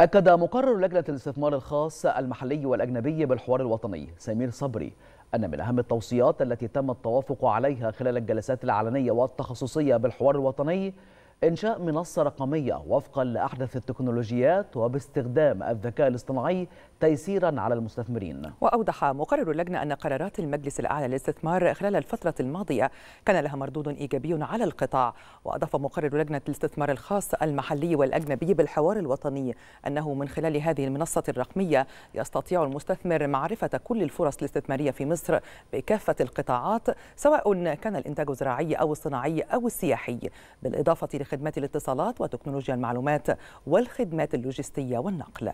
أكد مقرر لجنة الاستثمار الخاص المحلي والأجنبي بالحوار الوطني سمير صبري أن من أهم التوصيات التي تم التوافق عليها خلال الجلسات العلنية والتخصصية بالحوار الوطني إنشاء منصة رقمية وفقا لأحدث التكنولوجيات وباستخدام الذكاء الاصطناعي تيسيرا على المستثمرين وأوضح مقرر اللجنة أن قرارات المجلس الأعلى للاستثمار خلال الفترة الماضية كان لها مردود إيجابي على القطاع وأضاف مقرر لجنة الاستثمار الخاص المحلي والأجنبي بالحوار الوطني أنه من خلال هذه المنصة الرقمية يستطيع المستثمر معرفة كل الفرص الاستثمارية في مصر بكافة القطاعات سواء كان الإنتاج الزراعي أو الصناعي أو السياحي بالإضافة خدمات الاتصالات وتكنولوجيا المعلومات والخدمات اللوجستية والنقل